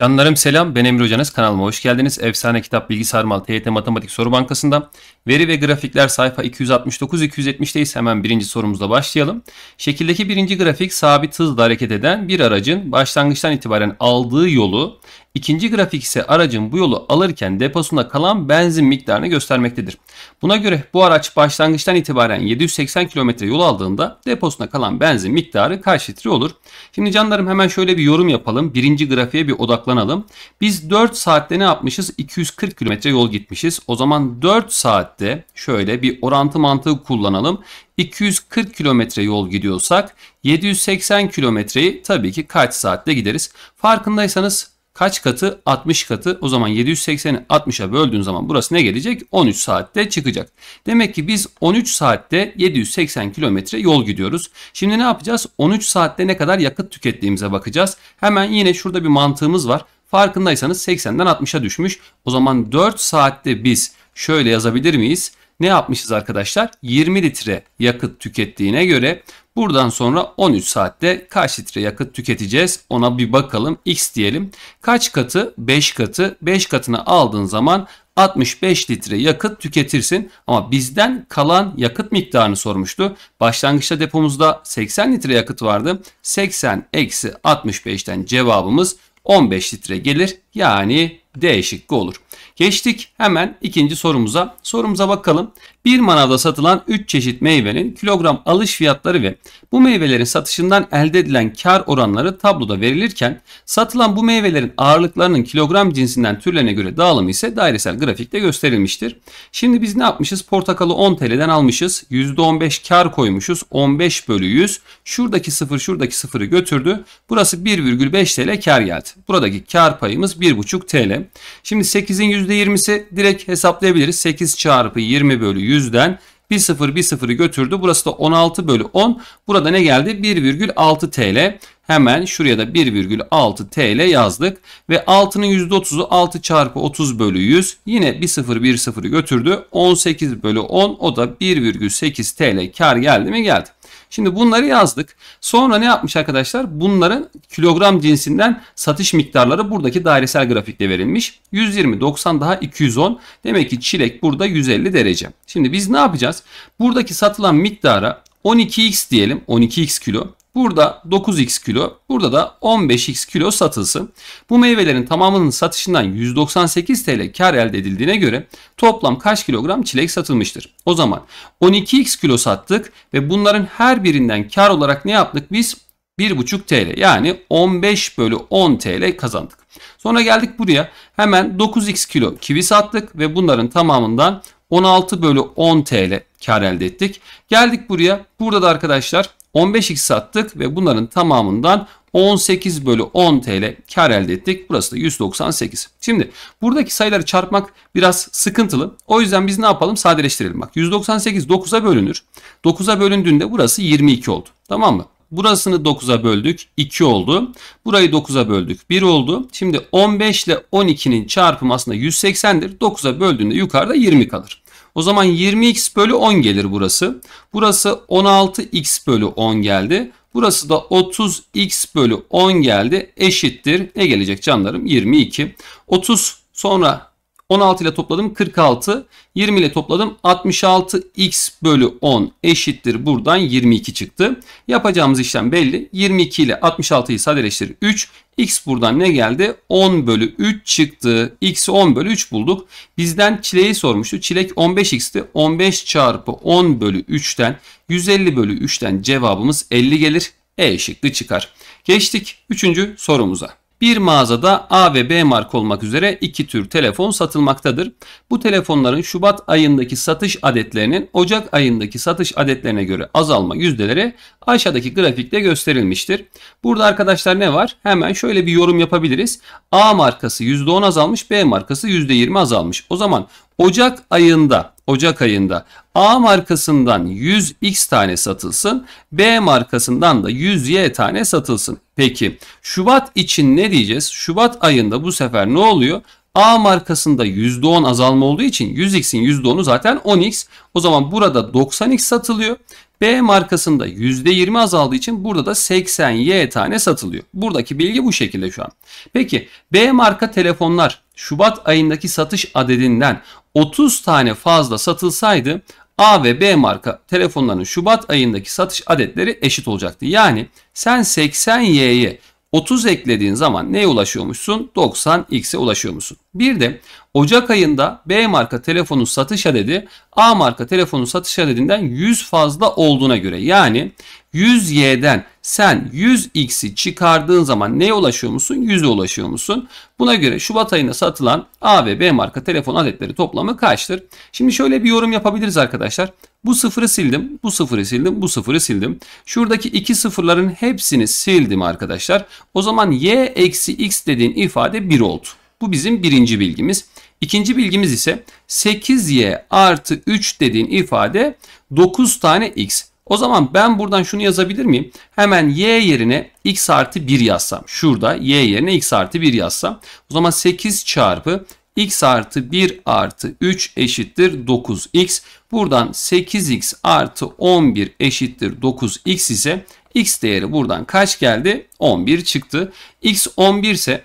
Canlarım selam, ben Emre Hocanız. Kanalıma hoş geldiniz. Efsane Kitap Bilgi mal TYT Matematik Soru Bankası'nda veri ve grafikler sayfa 269-270'teyiz. Hemen birinci sorumuzla başlayalım. Şekildeki birinci grafik sabit hızla hareket eden bir aracın başlangıçtan itibaren aldığı yolu İkinci grafik ise aracın bu yolu alırken deposunda kalan benzin miktarını göstermektedir. Buna göre bu araç başlangıçtan itibaren 780 km yol aldığında deposunda kalan benzin miktarı kaç litre olur? Şimdi canlarım hemen şöyle bir yorum yapalım. Birinci grafiğe bir odaklanalım. Biz 4 saatte ne yapmışız? 240 km yol gitmişiz. O zaman 4 saatte şöyle bir orantı mantığı kullanalım. 240 kilometre yol gidiyorsak 780 kilometreyi tabii ki kaç saatte gideriz? Farkındaysanız Kaç katı? 60 katı. O zaman 780'i 60'a böldüğün zaman burası ne gelecek? 13 saatte çıkacak. Demek ki biz 13 saatte 780 kilometre yol gidiyoruz. Şimdi ne yapacağız? 13 saatte ne kadar yakıt tükettiğimize bakacağız. Hemen yine şurada bir mantığımız var. Farkındaysanız 80'den 60'a düşmüş. O zaman 4 saatte biz şöyle yazabilir miyiz? ne yapmışız arkadaşlar? 20 litre yakıt tükettiğine göre buradan sonra 13 saatte kaç litre yakıt tüketeceğiz? Ona bir bakalım. X diyelim. Kaç katı? 5 katı. 5 katını aldığın zaman 65 litre yakıt tüketirsin ama bizden kalan yakıt miktarını sormuştu. Başlangıçta depomuzda 80 litre yakıt vardı. 80 eksi 65'ten cevabımız 15 litre gelir. Yani D olur. Geçtik hemen ikinci sorumuza. Sorumuza bakalım. Bir manavda satılan 3 çeşit meyvenin kilogram alış fiyatları ve bu meyvelerin satışından elde edilen kar oranları tabloda verilirken satılan bu meyvelerin ağırlıklarının kilogram cinsinden türlerine göre dağılımı ise dairesel grafikte gösterilmiştir. Şimdi biz ne yapmışız? Portakalı 10 TL'den almışız. %15 kar koymuşuz. 15 bölü 100. Şuradaki 0 şuradaki 0'ı götürdü. Burası 1,5 TL kar geldi. Buradaki kar payımız 1,5 TL. Şimdi 8'in %20'si direkt hesaplayabiliriz. 8 çarpı 20 bölü 100'den 1 0 1 0'ı götürdü. Burası da 16 bölü 10. Burada ne geldi? 1,6 TL. Hemen şuraya da 1,6 TL yazdık. Ve 6'nın %30'u 6 çarpı 30 bölü 100. Yine 1 0 1 0'ı götürdü. 18 bölü 10 o da 1,8 TL kar geldi mi geldi. Şimdi bunları yazdık. Sonra ne yapmış arkadaşlar? Bunların kilogram cinsinden satış miktarları buradaki dairesel grafikte verilmiş. 120, 90 daha 210. Demek ki çilek burada 150 derece. Şimdi biz ne yapacağız? Buradaki satılan miktara 12x diyelim. 12x kilo. Burada 9x kilo, burada da 15x kilo satılsın. Bu meyvelerin tamamının satışından 198 TL kar elde edildiğine göre toplam kaç kilogram çilek satılmıştır? O zaman 12x kilo sattık ve bunların her birinden kar olarak ne yaptık biz? 1,5 TL yani 15 bölü 10 TL kazandık. Sonra geldik buraya hemen 9x kilo kivi sattık ve bunların tamamından 16 bölü 10 TL kar elde ettik. Geldik buraya. Burada da arkadaşlar 15x sattık ve bunların tamamından 18 bölü 10 TL kar elde ettik. Burası da 198. Şimdi buradaki sayıları çarpmak biraz sıkıntılı. O yüzden biz ne yapalım? Sadeleştirelim. Bak 198 9'a bölünür. 9'a bölündüğünde burası 22 oldu. Tamam mı? Burasını 9'a böldük 2 oldu. Burayı 9'a böldük 1 oldu. Şimdi 15 ile 12'nin çarpımı aslında 180'dir. 9'a böldüğünde yukarıda 20 kalır. O zaman 20x bölü 10 gelir burası. Burası 16x bölü 10 geldi. Burası da 30x bölü 10 geldi. Eşittir. Ne gelecek canlarım? 22. 30 sonra 16 ile topladım 46. 20 ile topladım 66. X bölü 10 eşittir. Buradan 22 çıktı. Yapacağımız işlem belli. 22 ile 66'yı sadeleştir 3. X buradan ne geldi? 10 bölü 3 çıktı. x 10 bölü 3 bulduk. Bizden çileyi sormuştu. Çilek 15x'ti. 15 çarpı 10 bölü 3'ten 150 bölü 3'ten cevabımız 50 gelir. E eşitli çıkar. Geçtik 3. sorumuza. Bir mağazada A ve B marka olmak üzere iki tür telefon satılmaktadır. Bu telefonların Şubat ayındaki satış adetlerinin Ocak ayındaki satış adetlerine göre azalma yüzdeleri aşağıdaki grafikte gösterilmiştir. Burada arkadaşlar ne var? Hemen şöyle bir yorum yapabiliriz. A markası %10 azalmış, B markası %20 azalmış. O zaman Ocak ayında Ocak ayında A markasından 100X tane satılsın. B markasından da 100Y tane satılsın. Peki Şubat için ne diyeceğiz? Şubat ayında bu sefer ne oluyor? A markasında %10 azalma olduğu için 100x'in %10'u zaten 10x. O zaman burada 90x satılıyor. B markasında %20 azaldığı için burada da 80Y tane satılıyor. Buradaki bilgi bu şekilde şu an. Peki B marka telefonlar Şubat ayındaki satış adedinden 30 tane fazla satılsaydı A ve B marka telefonların Şubat ayındaki satış adetleri eşit olacaktı. Yani sen 80 y'yi 30 eklediğin zaman neye ulaşıyormuşsun? 90x'e ulaşıyormuşsun. Bir de Ocak ayında B marka telefonun satış adedi A marka telefonun satış adedinden 100 fazla olduğuna göre yani 100y'den sen 100x'i çıkardığın zaman neye ulaşıyor musun? 100'e ulaşıyor musun? Buna göre Şubat ayında satılan A ve B marka telefon adetleri toplamı kaçtır? Şimdi şöyle bir yorum yapabiliriz arkadaşlar. Bu sıfırı sildim, bu sıfırı sildim, bu sıfırı sildim. Şuradaki iki sıfırların hepsini sildim arkadaşlar. O zaman y eksi x dediğin ifade 1 oldu. Bu bizim birinci bilgimiz. İkinci bilgimiz ise 8y artı 3 dediğin ifade 9 tane x. O zaman ben buradan şunu yazabilir miyim? Hemen y yerine x artı 1 yazsam. Şurada y yerine x artı 1 yazsam. O zaman 8 çarpı x artı 1 artı 3 eşittir 9x. Buradan 8x artı 11 eşittir 9x ise x değeri buradan kaç geldi? 11 çıktı. x 11 ise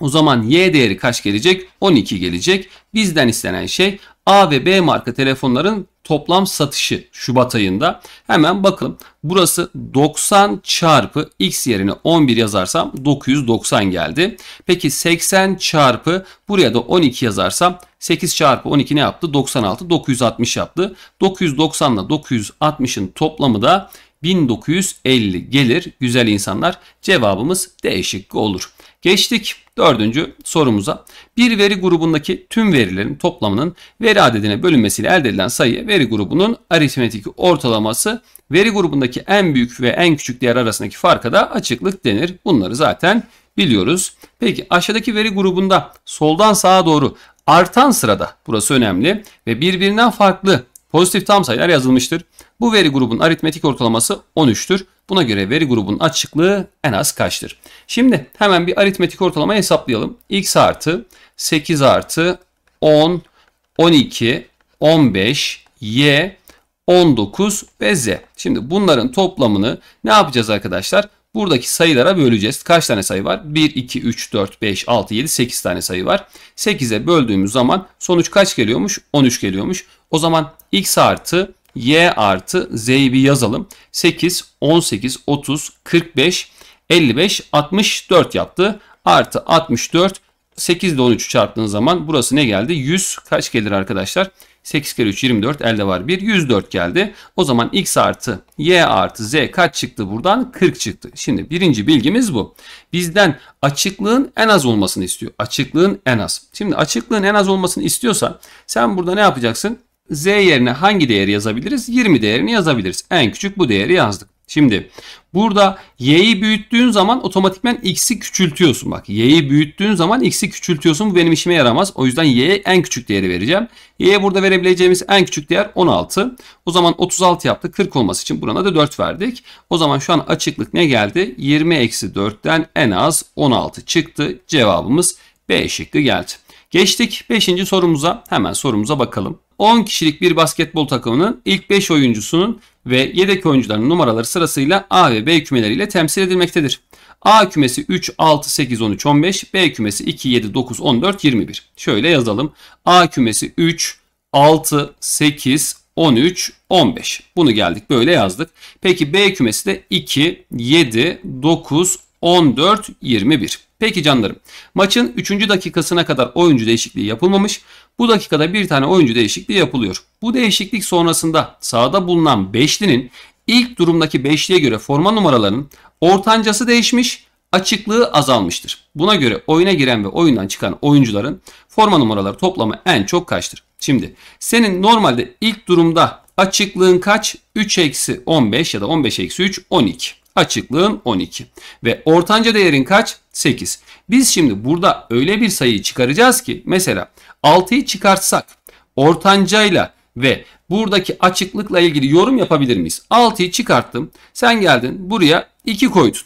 o zaman y değeri kaç gelecek? 12 gelecek. Bizden istenen şey A ve B marka telefonların toplam satışı Şubat ayında. Hemen bakalım. Burası 90 çarpı x yerine 11 yazarsam 990 geldi. Peki 80 çarpı buraya da 12 yazarsam 8 çarpı 12 ne yaptı? 96 960 yaptı. 990 ile 960'ın toplamı da 1950 gelir. Güzel insanlar cevabımız değişik olur. Geçtik dördüncü sorumuza. Bir veri grubundaki tüm verilerin toplamının veri adedine bölünmesiyle elde edilen sayı veri grubunun aritmetik ortalaması veri grubundaki en büyük ve en küçük değer arasındaki farka da açıklık denir. Bunları zaten biliyoruz. Peki aşağıdaki veri grubunda soldan sağa doğru artan sırada burası önemli ve birbirinden farklı pozitif tam sayılar yazılmıştır. Bu veri grubunun aritmetik ortalaması 13'tür. Buna göre veri grubunun açıklığı en az kaçtır? Şimdi hemen bir aritmetik ortalama hesaplayalım. x artı 8 artı 10, 12, 15, y, 19 ve z. Şimdi bunların toplamını ne yapacağız arkadaşlar? Buradaki sayılara böleceğiz. Kaç tane sayı var? 1, 2, 3, 4, 5, 6, 7, 8 tane sayı var. 8'e böldüğümüz zaman sonuç kaç geliyormuş? 13 geliyormuş. O zaman x artı Y artı Z'yi bir yazalım. 8, 18, 30, 45, 55, 64 yaptı. Artı 64, 8 ile 13 çarptığın zaman burası ne geldi? 100 kaç gelir arkadaşlar? 8 kere 3 24 elde var 1 104 geldi. O zaman x artı y artı z kaç çıktı buradan? 40 çıktı. Şimdi birinci bilgimiz bu. Bizden açıklığın en az olmasını istiyor. Açıklığın en az. Şimdi açıklığın en az olmasını istiyorsa sen burada ne yapacaksın? Z yerine hangi değeri yazabiliriz? 20 değerini yazabiliriz. En küçük bu değeri yazdık. Şimdi burada y'yi büyüttüğün zaman otomatikmen x'i küçültüyorsun. Bak y'yi büyüttüğün zaman x'i küçültüyorsun. Bu benim işime yaramaz. O yüzden y'ye en küçük değeri vereceğim. Y'ye burada verebileceğimiz en küçük değer 16. O zaman 36 yaptı. 40 olması için burana da 4 verdik. O zaman şu an açıklık ne geldi? 20 eksi 4'ten en az 16 çıktı. Cevabımız B şıkkı geldi. Geçtik 5. sorumuza. Hemen sorumuza bakalım. 10 kişilik bir basketbol takımının ilk 5 oyuncusunun ve yedek oyuncuların numaraları sırasıyla A ve B kümeleriyle temsil edilmektedir. A kümesi 3, 6, 8, 13, 15. B kümesi 2, 7, 9, 14, 21. Şöyle yazalım. A kümesi 3, 6, 8, 13, 15. Bunu geldik böyle yazdık. Peki B kümesi de 2, 7, 9, 14, 21. Peki canlarım. Maçın 3. dakikasına kadar oyuncu değişikliği yapılmamış. Bu dakikada bir tane oyuncu değişikliği yapılıyor. Bu değişiklik sonrasında sahada bulunan beşlinin ilk durumdaki beşliye göre forma numaralarının ortancası değişmiş, açıklığı azalmıştır. Buna göre oyuna giren ve oyundan çıkan oyuncuların forma numaraları toplamı en çok kaçtır? Şimdi senin normalde ilk durumda açıklığın kaç? 3 eksi 15 ya da 15 eksi 3 12. Açıklığın 12. Ve ortanca değerin kaç? 8. Biz şimdi burada öyle bir sayıyı çıkaracağız ki mesela 6'yı çıkartsak ortancayla ve buradaki açıklıkla ilgili yorum yapabilir miyiz? 6'yı çıkarttım. Sen geldin buraya 2 koydun.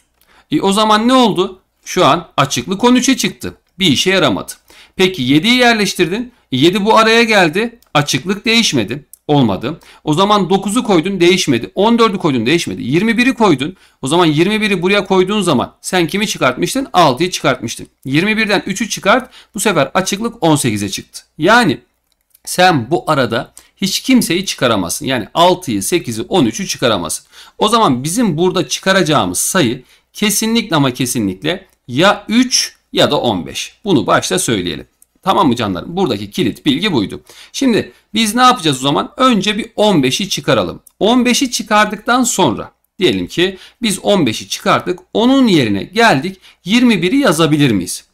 E o zaman ne oldu? Şu an açıklık 13'e çıktı. Bir işe yaramadı. Peki 7'yi yerleştirdin. 7 e, bu araya geldi. Açıklık değişmedi. Olmadı. O zaman 9'u koydun değişmedi. 14'ü koydun değişmedi. 21'i koydun. O zaman 21'i buraya koyduğun zaman sen kimi çıkartmıştın? 6'yı çıkartmıştın. 21'den 3'ü çıkart. Bu sefer açıklık 18'e çıktı. Yani sen bu arada hiç kimseyi çıkaramazsın. Yani 6'yı, 8'i, 13'ü çıkaramazsın. O zaman bizim burada çıkaracağımız sayı kesinlikle ama kesinlikle ya 3 ya da 15. Bunu başta söyleyelim. Tamam mı canlarım? Buradaki kilit bilgi buydu. Şimdi biz ne yapacağız o zaman? Önce bir 15'i çıkaralım. 15'i çıkardıktan sonra diyelim ki biz 15'i çıkardık. Onun yerine geldik 21'i yazabilir miyiz?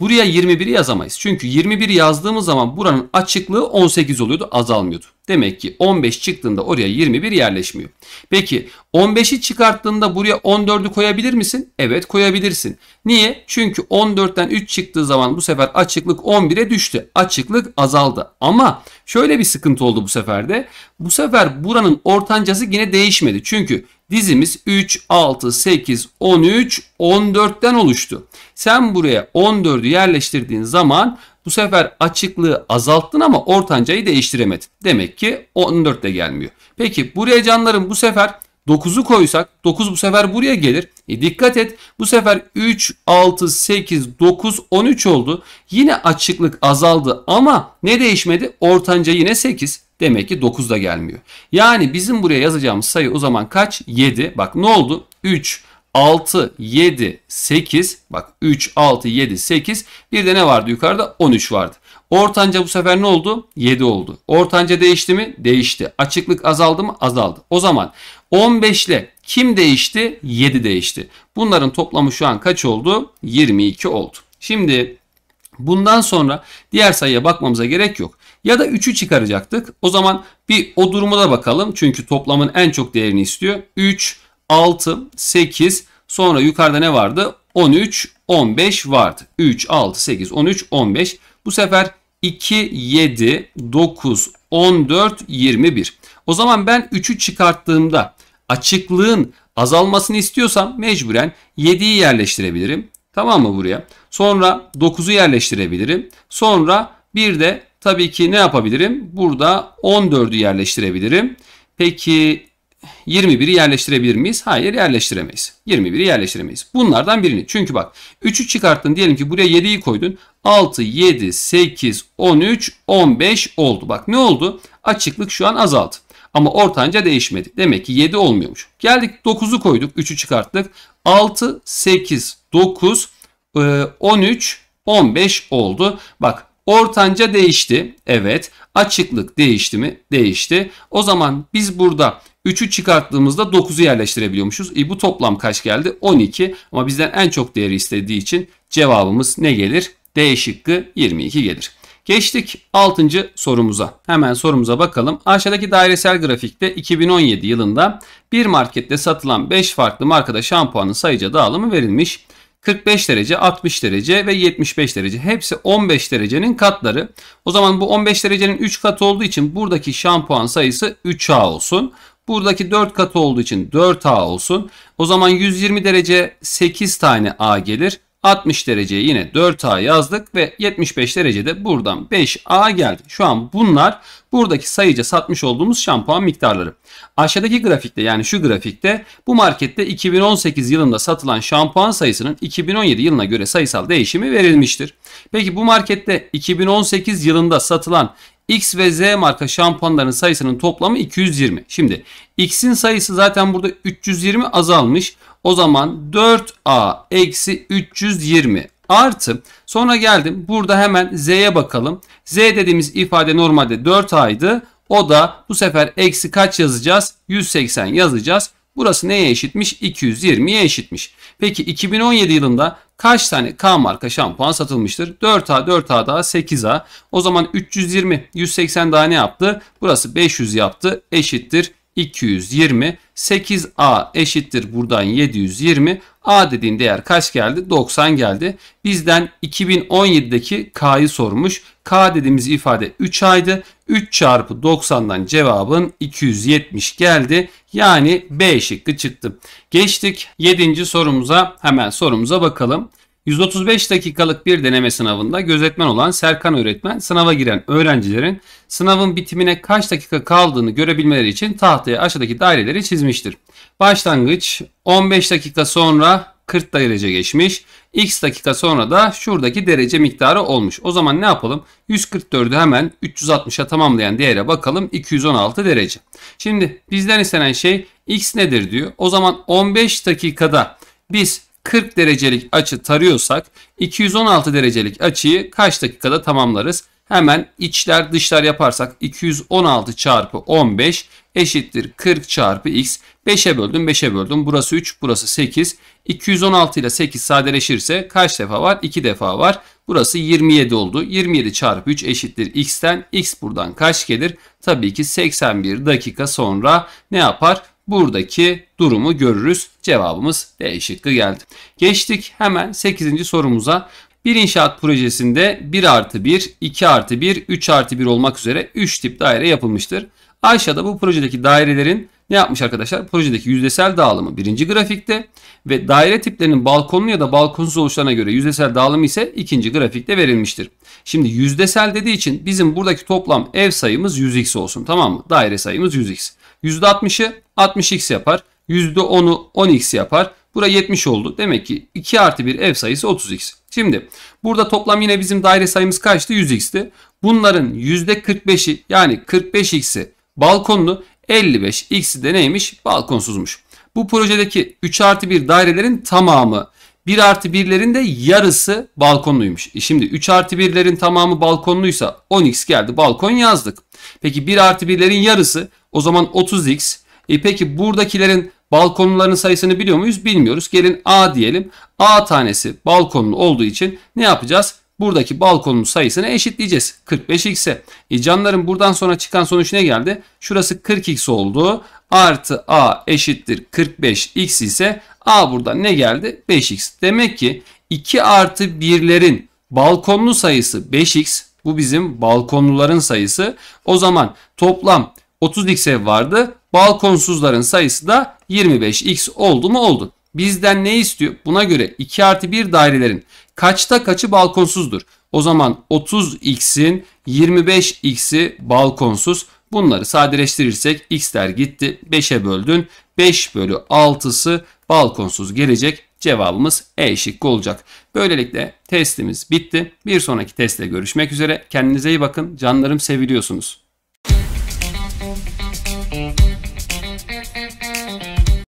Buraya 21'i yazamayız. Çünkü 21'i yazdığımız zaman buranın açıklığı 18 oluyordu azalmıyordu. Demek ki 15 çıktığında oraya 21 yerleşmiyor. Peki 15'i çıkarttığında buraya 14'ü koyabilir misin? Evet koyabilirsin. Niye? Çünkü 14'ten 3 çıktığı zaman bu sefer açıklık 11'e düştü. Açıklık azaldı. Ama şöyle bir sıkıntı oldu bu sefer de. Bu sefer buranın ortancası yine değişmedi. Çünkü dizimiz 3, 6, 8, 13, 14'ten oluştu. Sen buraya 14'ü yerleştirdiğin zaman bu sefer açıklığı azalttın ama ortancayı değiştiremedin. Demek ki 14 de gelmiyor. Peki buraya canlarım bu sefer 9'u koysak 9 bu sefer buraya gelir. E dikkat et bu sefer 3, 6, 8, 9, 13 oldu. Yine açıklık azaldı ama ne değişmedi? Ortanca yine 8. Demek ki 9 da gelmiyor. Yani bizim buraya yazacağımız sayı o zaman kaç? 7. Bak ne oldu? 3, 6, 7, 8 bak 3, 6, 7, 8 bir de ne vardı yukarıda 13 vardı. Ortanca bu sefer ne oldu? 7 oldu. Ortanca değişti mi? Değişti. Açıklık azaldı mı? Azaldı. O zaman 15 ile kim değişti? 7 değişti. Bunların toplamı şu an kaç oldu? 22 oldu. Şimdi bundan sonra diğer sayıya bakmamıza gerek yok. Ya da 3'ü çıkaracaktık. O zaman bir o duruma da bakalım. Çünkü toplamın en çok değerini istiyor. 3, 6, 8 sonra yukarıda ne vardı? 13, 15 vardı. 3, 6, 8, 13, 15. Bu sefer 2, 7, 9, 14, 21. O zaman ben 3'ü çıkarttığımda açıklığın azalmasını istiyorsam mecburen 7'yi yerleştirebilirim. Tamam mı buraya? Sonra 9'u yerleştirebilirim. Sonra bir de tabii ki ne yapabilirim? Burada 14'ü yerleştirebilirim. Peki 21'i yerleştirebilir miyiz? Hayır yerleştiremeyiz. 21'i yerleştiremeyiz. Bunlardan birini. Çünkü bak 3'ü çıkarttın diyelim ki buraya 7'yi koydun. 6, 7, 8, 13, 15 oldu. Bak ne oldu? Açıklık şu an azaldı. Ama ortanca değişmedi. Demek ki 7 olmuyormuş. Geldik 9'u koyduk. 3'ü çıkarttık. 6, 8, 9, 13, 15 oldu. Bak ortanca değişti. Evet. Açıklık değişti mi? Değişti. O zaman biz burada 3'ü çıkarttığımızda 9'u yerleştirebiliyormuşuz. E bu toplam kaç geldi? 12 ama bizden en çok değeri istediği için cevabımız ne gelir? D şıkkı 22 gelir. Geçtik 6. sorumuza. Hemen sorumuza bakalım. Aşağıdaki dairesel grafikte 2017 yılında bir markette satılan 5 farklı markada şampuanın sayıca dağılımı verilmiş. 45 derece, 60 derece ve 75 derece. Hepsi 15 derecenin katları. O zaman bu 15 derecenin 3 katı olduğu için buradaki şampuan sayısı 3A olsun. Buradaki 4 katı olduğu için 4A olsun. O zaman 120 derece 8 tane A gelir. 60 dereceye yine 4A yazdık ve 75 derecede buradan 5A geldi. Şu an bunlar buradaki sayıca satmış olduğumuz şampuan miktarları. Aşağıdaki grafikte yani şu grafikte bu markette 2018 yılında satılan şampuan sayısının 2017 yılına göre sayısal değişimi verilmiştir. Peki bu markette 2018 yılında satılan X ve Z marka şampuanların sayısının toplamı 220. Şimdi X'in sayısı zaten burada 320 azalmış. O zaman 4A eksi 320 artı sonra geldim burada hemen Z'ye bakalım. Z dediğimiz ifade normalde 4A'ydı. O da bu sefer eksi kaç yazacağız? 180 yazacağız. Burası neye eşitmiş? 220'ye eşitmiş. Peki 2017 yılında kaç tane K marka şampuan satılmıştır? 4A, 4A daha 8A. O zaman 320, 180 daha ne yaptı? Burası 500 yaptı. Eşittir 220. 8A eşittir buradan 720. A dediğin değer kaç geldi? 90 geldi. Bizden 2017'deki K'yı sormuş. K dediğimiz ifade 3 aydı. 3 çarpı 90'dan cevabın 270 geldi. Yani B şıkkı çıktı. Geçtik 7. sorumuza. Hemen sorumuza bakalım. 135 dakikalık bir deneme sınavında gözetmen olan Serkan öğretmen sınava giren öğrencilerin sınavın bitimine kaç dakika kaldığını görebilmeleri için tahtaya aşağıdaki daireleri çizmiştir. Başlangıç 15 dakika sonra 40 derece geçmiş. X dakika sonra da şuradaki derece miktarı olmuş. O zaman ne yapalım? 144'ü hemen 360'a tamamlayan değere bakalım. 216 derece. Şimdi bizden istenen şey X nedir diyor. O zaman 15 dakikada biz 40 derecelik açı tarıyorsak 216 derecelik açıyı kaç dakikada tamamlarız? Hemen içler dışlar yaparsak 216 çarpı 15 eşittir 40 çarpı x. 5'e böldüm 5'e böldüm. Burası 3 burası 8. 216 ile 8 sadeleşirse kaç defa var? 2 defa var. Burası 27 oldu. 27 çarpı 3 eşittir x'ten. x buradan kaç gelir? Tabii ki 81 dakika sonra ne yapar? buradaki durumu görürüz. Cevabımız D şıkkı geldi. Geçtik hemen 8. sorumuza. Bir inşaat projesinde 1 artı 1, 2 artı 1, 3 artı 1 olmak üzere 3 tip daire yapılmıştır. Aşağıda bu projedeki dairelerin ne yapmış arkadaşlar? Projedeki yüzdesel dağılımı birinci grafikte ve daire tiplerinin balkonlu ya da balkonsuz oluşlarına göre yüzdesel dağılımı ise ikinci grafikte verilmiştir. Şimdi yüzdesel dediği için bizim buradaki toplam ev sayımız 100x olsun tamam mı? Daire sayımız 100x. %60'ı 60x yapar. %10'u 10x yapar. Bura 70 oldu. Demek ki 2 artı 1 ev sayısı 30x. Şimdi burada toplam yine bizim daire sayımız kaçtı? 100x'ti. Bunların %45'i yani 45x'i balkonlu 55x'i de neymiş? Balkonsuzmuş. Bu projedeki 3 artı 1 dairelerin tamamı 1 artı 1'lerin de yarısı balkonluymuş. E şimdi 3 artı 1'lerin tamamı balkonluysa 10x geldi balkon yazdık. Peki 1 artı 1'lerin yarısı o zaman 30x. E peki buradakilerin balkonluların sayısını biliyor muyuz? Bilmiyoruz. Gelin A diyelim. A tanesi balkonlu olduğu için ne yapacağız? buradaki balkonun sayısını eşitleyeceğiz. 45x'e. E canların buradan sonra çıkan sonuç ne geldi? Şurası 40x oldu. Artı a eşittir 45x ise a buradan ne geldi? 5x. Demek ki 2 artı 1'lerin balkonlu sayısı 5x. Bu bizim balkonluların sayısı. O zaman toplam 30x ev vardı. Balkonsuzların sayısı da 25x oldu mu oldu. Bizden ne istiyor? Buna göre 2 artı 1 dairelerin kaçta kaçı balkonsuzdur? O zaman 30x'in 25x'i balkonsuz. Bunları sadeleştirirsek x'ler gitti 5'e böldün. 5 bölü 6'sı balkonsuz gelecek. Cevabımız E şıkkı olacak. Böylelikle testimiz bitti. Bir sonraki testte görüşmek üzere. Kendinize iyi bakın. Canlarım seviliyorsunuz.